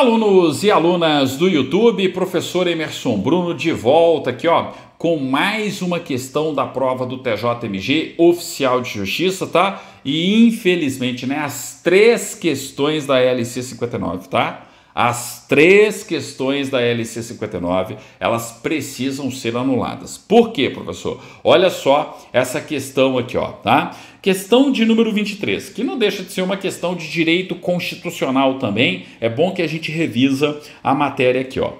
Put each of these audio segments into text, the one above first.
Alunos e alunas do YouTube, professor Emerson Bruno de volta aqui, ó, com mais uma questão da prova do TJMG Oficial de Justiça, tá? E infelizmente, né, as três questões da LC 59, tá? As três questões da LC 59, elas precisam ser anuladas. Por quê, professor? Olha só essa questão aqui, ó, tá? Questão de número 23, que não deixa de ser uma questão de direito constitucional também. É bom que a gente revisa a matéria aqui, ó.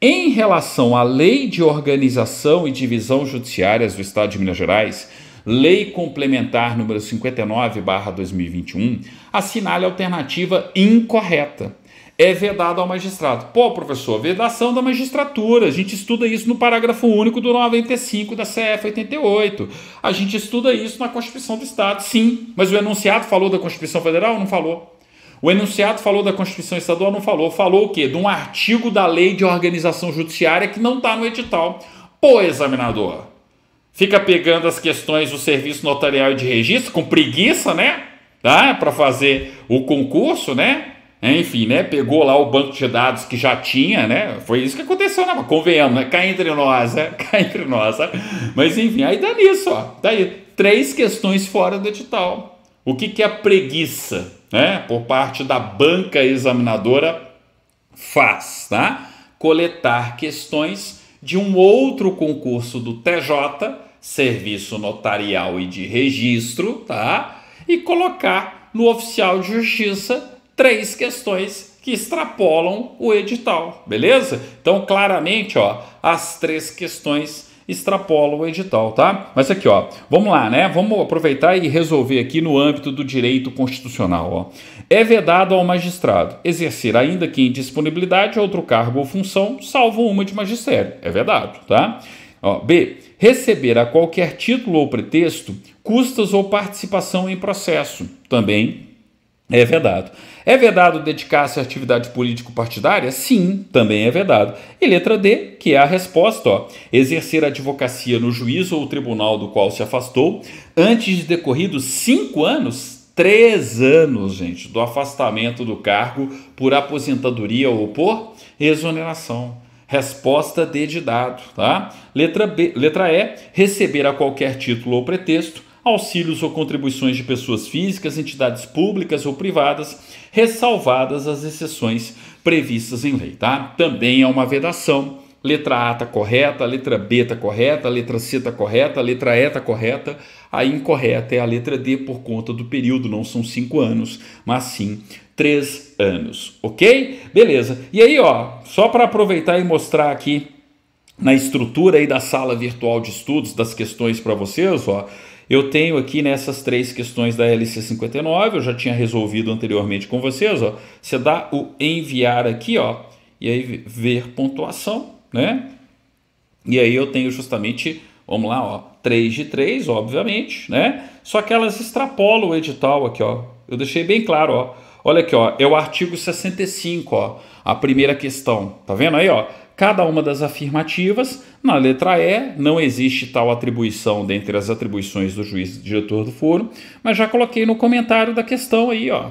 Em relação à Lei de Organização e Divisão Judiciárias do Estado de Minas Gerais, Lei Complementar número 59/2021, assinale a alternativa incorreta é vedado ao magistrado. Pô, professor, vedação da magistratura. A gente estuda isso no parágrafo único do 95 da CF 88. A gente estuda isso na Constituição do Estado, sim. Mas o enunciado falou da Constituição Federal? Não falou. O enunciado falou da Constituição Estadual? Não falou. Falou o quê? De um artigo da Lei de Organização Judiciária que não está no edital. Pô, examinador, fica pegando as questões do serviço notarial e de registro com preguiça, né? Tá? Para fazer o concurso, né? Enfim, né? Pegou lá o banco de dados que já tinha, né? Foi isso que aconteceu, né? Convenhamos, né? Cá entre nós, né? Cá entre nós. Mas enfim, aí dá nisso, ó. Daí, três questões fora do edital. O que, que é preguiça, né? Por parte da banca examinadora faz, tá? Coletar questões de um outro concurso do TJ, Serviço Notarial e de Registro, tá? E colocar no oficial de justiça três questões que extrapolam o edital, beleza? Então, claramente, ó, as três questões extrapolam o edital, tá? Mas aqui, ó, vamos lá, né? Vamos aproveitar e resolver aqui no âmbito do direito constitucional, ó. É vedado ao magistrado exercer, ainda que em disponibilidade, outro cargo ou função, salvo uma de magistério. É vedado, tá? Ó, B. Receber a qualquer título ou pretexto custas ou participação em processo. Também é vedado. É vedado dedicar-se à atividade político-partidária? Sim, também é vedado. E letra D, que é a resposta, ó, exercer a advocacia no juízo ou tribunal do qual se afastou antes de decorridos cinco anos três anos, gente, do afastamento do cargo por aposentadoria ou por exoneração. Resposta D de dado, tá? Letra B, letra E, receber a qualquer título ou pretexto auxílios ou contribuições de pessoas físicas, entidades públicas ou privadas, ressalvadas as exceções previstas em lei, tá? Também é uma vedação. Letra A tá correta, letra B tá correta, letra C tá correta, letra E tá correta. A incorreta é a letra D por conta do período, não são cinco anos, mas sim três anos, ok? Beleza. E aí, ó, só para aproveitar e mostrar aqui na estrutura aí da sala virtual de estudos das questões para vocês, ó, eu tenho aqui nessas né, três questões da LC59, eu já tinha resolvido anteriormente com vocês, ó. Você dá o enviar aqui, ó, e aí ver pontuação, né? E aí eu tenho justamente, vamos lá, ó, 3 de 3, obviamente, né? Só que elas extrapolam o edital aqui, ó. Eu deixei bem claro, ó. Olha aqui, ó, é o artigo 65, ó, a primeira questão. Tá vendo aí, ó? cada uma das afirmativas. Na letra E, não existe tal atribuição dentre as atribuições do juiz diretor do foro, mas já coloquei no comentário da questão aí, ó.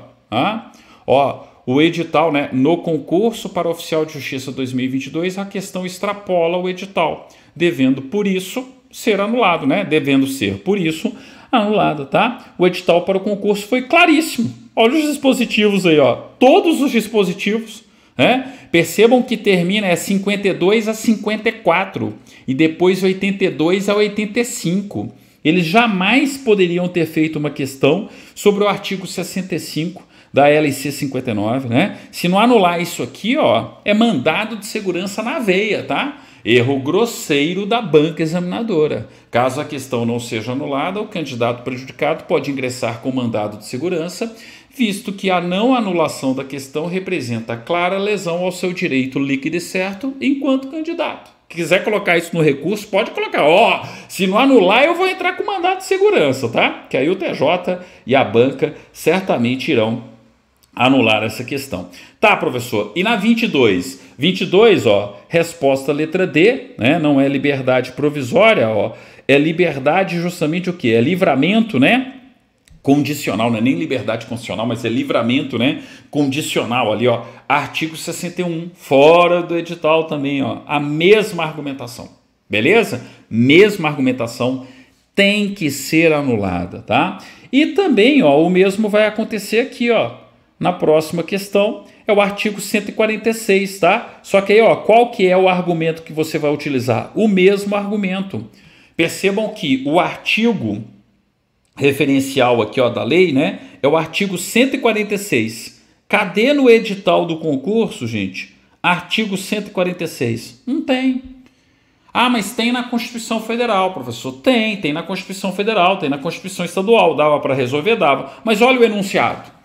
ó, o edital, né? No concurso para oficial de justiça 2022, a questão extrapola o edital, devendo por isso ser anulado, né? Devendo ser por isso anulado, tá? O edital para o concurso foi claríssimo. Olha os dispositivos aí, ó. Todos os dispositivos né? Percebam que termina é 52 a 54 e depois 82 a 85. Eles jamais poderiam ter feito uma questão sobre o artigo 65 da LC 59, né? Se não anular isso aqui, ó, é mandado de segurança na veia, tá? Erro grosseiro da banca examinadora. Caso a questão não seja anulada, o candidato prejudicado pode ingressar com mandado de segurança, visto que a não anulação da questão representa clara lesão ao seu direito líquido e certo enquanto candidato. Quiser colocar isso no recurso, pode colocar. Ó, oh, se não anular, eu vou entrar com mandado de segurança, tá? Que aí o TJ e a banca certamente irão anular essa questão. Tá, professor, e na 22? 22, ó, resposta letra D, né? Não é liberdade provisória, ó. É liberdade justamente o quê? É livramento, né? Condicional, não é nem liberdade condicional, mas é livramento, né? Condicional ali, ó. Artigo 61, fora do edital também, ó. A mesma argumentação, beleza? Mesma argumentação tem que ser anulada, tá? E também, ó, o mesmo vai acontecer aqui, ó na próxima questão, é o artigo 146, tá? Só que aí, ó, qual que é o argumento que você vai utilizar? O mesmo argumento. Percebam que o artigo referencial aqui, ó, da lei, né, é o artigo 146. Cadê no edital do concurso, gente? Artigo 146. Não tem. Ah, mas tem na Constituição Federal, professor. Tem, tem na Constituição Federal, tem na Constituição Estadual. Dava para resolver, dava. Mas olha o enunciado.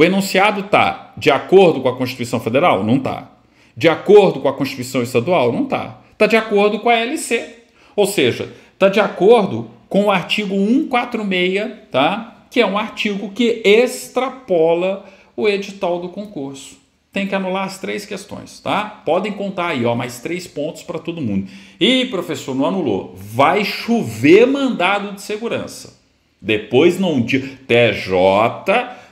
O enunciado tá de acordo com a Constituição Federal? Não tá. De acordo com a Constituição Estadual? Não tá. Tá de acordo com a LC. Ou seja, tá de acordo com o artigo 146, tá? Que é um artigo que extrapola o edital do concurso. Tem que anular as três questões, tá? Podem contar aí, ó, mais três pontos para todo mundo. E professor não anulou. Vai chover mandado de segurança. Depois não diz TJ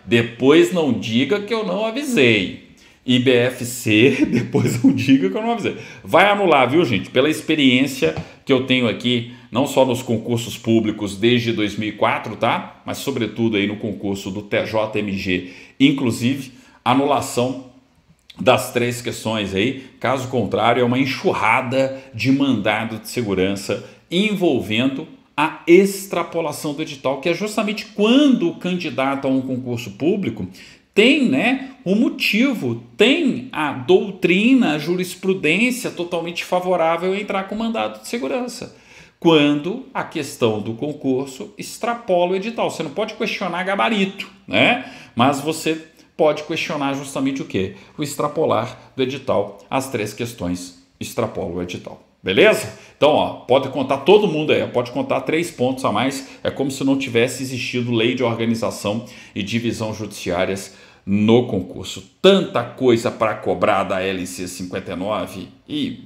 depois não diga que eu não avisei. IBFC, depois não diga que eu não avisei. Vai anular, viu, gente? Pela experiência que eu tenho aqui, não só nos concursos públicos desde 2004, tá? Mas sobretudo aí no concurso do TJMG, inclusive anulação das três questões aí. Caso contrário, é uma enxurrada de mandado de segurança envolvendo a extrapolação do edital, que é justamente quando o candidato a um concurso público tem né, o motivo, tem a doutrina, a jurisprudência totalmente favorável a entrar com mandato de segurança. Quando a questão do concurso extrapola o edital. Você não pode questionar gabarito, né? Mas você pode questionar justamente o que? O extrapolar do edital. As três questões extrapolam o edital. Beleza? Então, ó, pode contar todo mundo aí, pode contar três pontos a mais. É como se não tivesse existido lei de organização e divisão judiciárias no concurso. Tanta coisa para cobrar da LC 59 e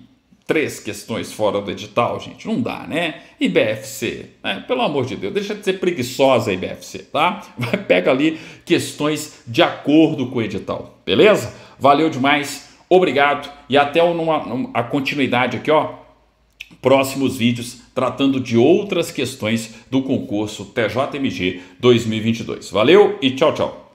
três questões fora do edital, gente, não dá, né? IBFC, né? pelo amor de Deus, deixa de ser preguiçosa IBFC, tá? Vai, pega ali questões de acordo com o edital, beleza? Valeu demais, obrigado e até uma, uma, a continuidade aqui, ó, próximos vídeos tratando de outras questões do concurso TJMG 2022. Valeu e tchau, tchau!